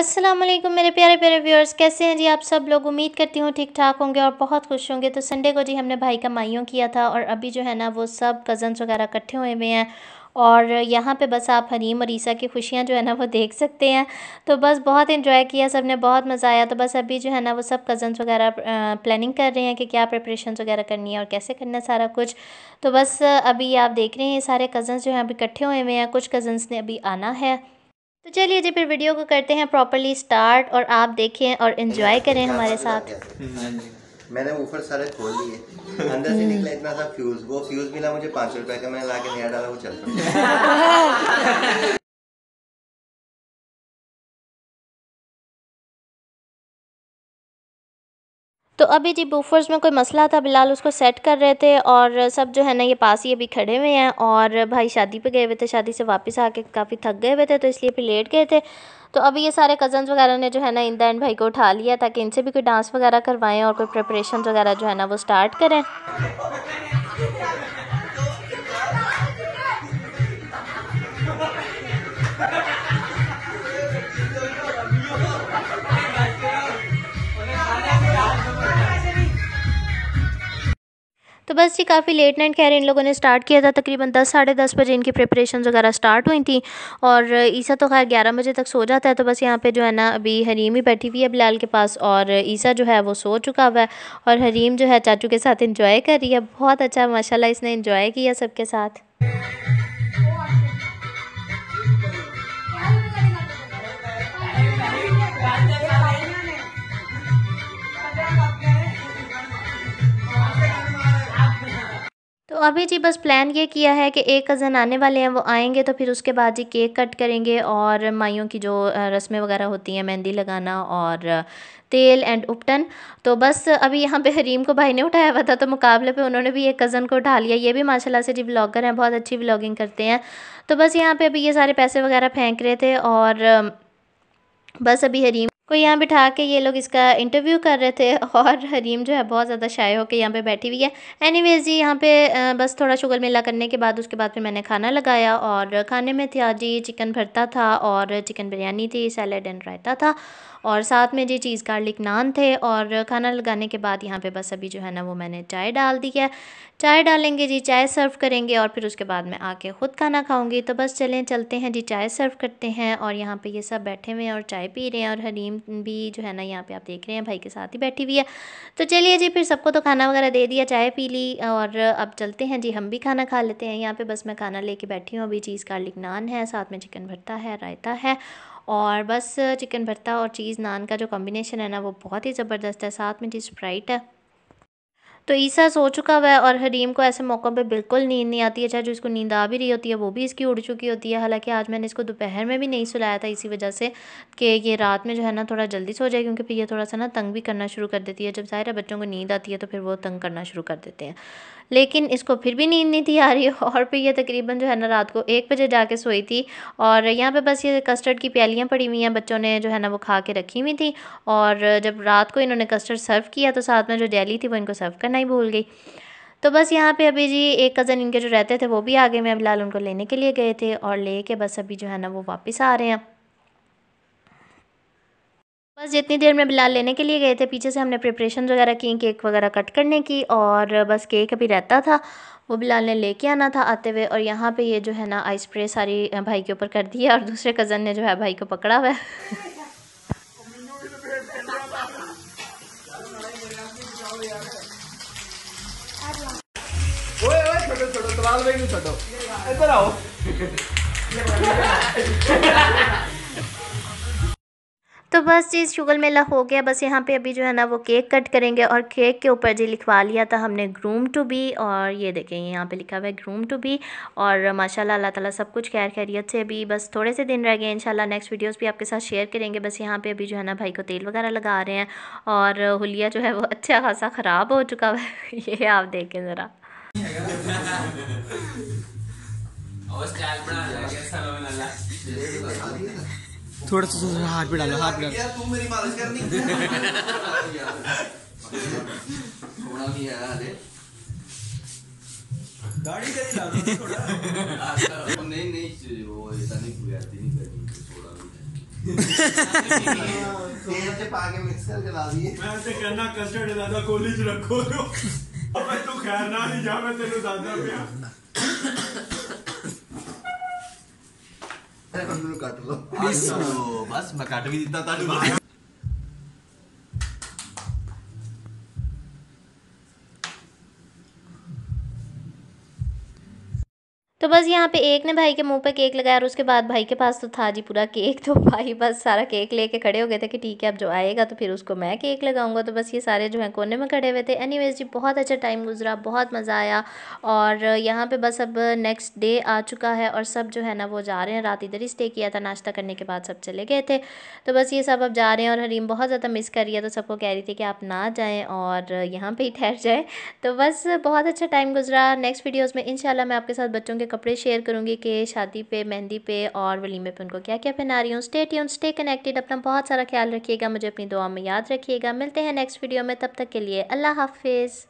अस्सलाम वालेकुम मेरे प्यारे प्यारे व्यूअर्स कैसे हैं जी आप सब लोग उम्मीद करती हूँ ठीक ठाक होंगे और बहुत खुश होंगे तो संडे को जी हमने भाई का माइयों किया था और अभी जो है ना वो सब कज़न्स वगैरह इकट्ठे हुए हुए हैं और यहाँ पे बस आप हरीम और ईसा की खुशियाँ जो है ना वो देख सकते हैं तो बस बहुत इन्जॉय किया सब ने बहुत मज़ा आया तो बस अभी जो है ना वो सब कज़न्स वगैरह प्लानिंग कर रहे हैं कि क्या प्रिपरेशन वगैरह करनी है और कैसे करना है सारा कुछ तो बस अभी आप देख रहे हैं सारे कज़न्स जो हैं अभी इकट्ठे हुए हुए हैं कुछ कज़न्स ने अभी आना है तो चलिए जी फिर वीडियो को करते हैं प्रॉपरली स्टार्ट और आप देखें और इन्जॉय करें हमारे साथ हाँ मैंने ऊपर सारे खोल दिए अंदर से हम्म। निकला इतना सा फ्यूज़ वो फ्यूज़ मिला मुझे पाँच रुपए का मैंने ला के नया डाला वो चलता तो अभी जी बूफर्स में कोई मसला था बिलाल उसको सेट कर रहे थे और सब जो है ना ये पास ही अभी खड़े हुए हैं और भाई शादी पे गए हुए थे शादी से वापस आके काफ़ी थक गए हुए थे तो इसलिए फिर लेट गए थे तो अभी ये सारे कज़न्स वगैरह ने जो है ना इंदा एंड भाई को उठा लिया ताकि इनसे भी कोई डांस वगैरह करवाएँ और कोई प्रपरेशन वगैरह जो है ना वो स्टार्ट करें तो बस जी काफ़ी लेट नाइट खैर इन लोगों ने स्टार्ट किया था तकरीबन दस साढ़े दस बजे इनकी प्रिपरेशन वगैरह स्टार्ट हुई थी और ईसा तो खैर ग्यारह बजे तक सो जाता है तो बस यहाँ पे जो है ना अभी हरीम ही बैठी हुई है बिलाल के पास और ईसा जो है वो सो चुका हुआ है और हरीम जो है चाचू के साथ इंजॉय कर रही है बहुत अच्छा माशाला इसने इंजॉय किया सबके साथ अभी जी बस प्लान ये किया है कि एक कज़न आने वाले हैं वो आएंगे तो फिर उसके बाद जी केक कट करेंगे और माइयों की जो रस्में वगैरह होती हैं मेहंदी लगाना और तेल एंड उपटन तो बस अभी यहाँ पे हरीम को भाई ने उठाया हुआ था तो मुकाबले पे उन्होंने भी एक कज़न को उठा लिया ये भी माशाल्लाह से जी ब्लॉगर हैं बहुत अच्छी ब्लॉगिंग करते हैं तो बस यहाँ पे अभी ये सारे पैसे वगैरह फेंक रहे थे और बस अभी हरीम को यहाँ बिठा के ये लोग इसका इंटरव्यू कर रहे थे और हरीम जो है बहुत ज़्यादा शाये होकर यहाँ पे बैठी हुई है एनीवेज जी यहाँ पे बस थोड़ा शुगर मेला करने के बाद उसके बाद फिर मैंने खाना लगाया और खाने में था जी चिकन भरता था और चिकन बिरयानी थी सैलड एंड रायता था और साथ में जी चीज़ गार्लिक नान थे और खाना लगाने के बाद यहाँ पे बस अभी जो है ना वो मैंने चाय डाल दी है चाय डालेंगे जी चाय सर्व करेंगे और फिर उसके बाद मैं आके ख़ुद खाना खाऊंगी तो बस चलें चलते हैं जी चाय सर्व करते हैं और यहाँ पे ये सब बैठे हुए हैं और चाय पी रहे हैं और हरीम भी जो है ना यहाँ पे आप देख रहे हैं भाई के साथ ही बैठी हुई है तो चलिए जी फिर सबको तो खाना वगैरह दे दिया चाय पी ली और अब चलते हैं जी हम भी खाना खा लेते हैं यहाँ पर बस मैं खाना ले बैठी हूँ अभी चीज़ गार्लिक नान है साथ में चिकन भरता है रायता है और बस चिकन भरता और चीज़ नान का जो कॉम्बिनेशन है ना वो बहुत ही ज़बरदस्त है साथ में जी स्प्राइट है तो ईसा सो चुका हुआ है और हरीम को ऐसे मौक़ों पे बिल्कुल नींद नहीं आती है चाहे जो इसको नींद आ भी रही होती है वो भी इसकी उड़ चुकी होती है हालांकि आज मैंने इसको दोपहर में भी नहीं सुलाया था इसी वजह से कि ये रात में जो है ना थोड़ा जल्दी सो जाए क्योंकि फिर ये थोड़ा सा ना तंग भी करना शुरू कर देती है जब ज़ाहिर बच्चों को नींद आती है तो फिर वो तंग करना शुरू कर देते हैं लेकिन इसको फिर भी नींद नहीं थी आ रही और फिर ये तकरीबन जो है ना रात को एक बजे जाके सोई थी और यहाँ पे बस ये कस्टर्ड की प्यालियाँ पड़ी हुई हैं बच्चों ने जो है ना वो खा के रखी हुई थी और जब रात को इन्होंने कस्टर्ड सर्व किया तो साथ में जो जैली थी वो इनको सर्व करना ही भूल गई तो बस यहाँ पे अभी जी एक कज़न इनके जो रहते थे वो भी आ गए मैं अभी लाल उनको लेने के लिए गए थे और ले के बस अभी जो है ना वो वापस आ रहे हैं बस जितनी देर में बिलाल लेने के लिए गए थे पीछे से हमने प्रिपरेशन वगैरह की केक वगैरह कट करने की और बस केक अभी रहता था वो बिलाल ने लेके आना था आते हुए और यहाँ पे ये जो है ना आइस स्प्रे सारी भाई के ऊपर कर दी है और दूसरे कज़न ने जो है भाई को पकड़ा हुआ है तो बस जी शुगल मेला हो गया बस यहाँ पे अभी जो है ना वो केक कट करेंगे और केक के ऊपर जी लिखवा लिया था हमने ग्रूम टू बी और ये देखें यहाँ पे लिखा हुआ है ग्रूम टू बी और माशाल्लाह अल्लाह ताला सब कुछ खैर खैरियत से अभी बस थोड़े से दिन रह गए इंशाल्लाह नेक्स्ट वीडियोस भी आपके साथ शेयर करेंगे बस यहाँ पे अभी जो है ना भाई को तेल वगैरह लगा रहे हैं और हुलिया जो है वो अच्छा खासा ख़राब हो चुका है ये आप देखें ज़रा और थोड़ा सा हाथ पे डालो हाथ पे डालो तू मेरी मालिश करनी दाढ़ी करी ला तो थोड़ा नहीं नहीं वो ऐसा नहीं पुजाती नहीं करनी थोड़ा तेल से पाके मिक्स करके ला दिए मैं ऐसे कहना कस्टर्ड दादा कॉलेज रखो अबे तू तो खैर ना नहीं जा मैं तेरे दादा पे dulu kata lo. Bis, bas Mbak duit tata dulu. तो बस यहाँ पे एक ने भाई के मुंह पे केक लगाया और उसके बाद भाई के पास तो था जी पूरा केक तो भाई बस सारा केक लेके खड़े हो गए थे कि ठीक है अब जो आएगा तो फिर उसको मैं केक लगाऊंगा तो बस ये सारे जो हैं कोने में खड़े हुए थे एनीवेज जी बहुत अच्छा टाइम गुजरा बहुत मज़ा आया और यहाँ पर बस अब नेक्स्ट डे आ चुका है और सब जो है ना वो जा रहे हैं रात इधर ही स्टे किया था नाश्ता करने के बाद सब चले गए थे तो बस ये सब अब जा रहे हैं और हरीम बहुत ज़्यादा मिस कर रही है तो सबको कह रही थी कि आप ना जाएँ और यहाँ पर ही ठहर जाएँ तो बस बहुत अच्छा टाइम गुजरा नेक्स्ट वीडियोज़ में इन मैं आपके साथ बच्चों के कपड़े शेयर करूँगी कि शादी पे मेहंदी पे और वलीमे पे उनको क्या क्या पहना रही हूँ स्टे ट्यून स्टे कनेक्टेड अपना बहुत सारा ख्याल रखिएगा मुझे अपनी दुआ में याद रखिएगा मिलते हैं नेक्स्ट वीडियो में तब तक के लिए अल्लाह हाफिज़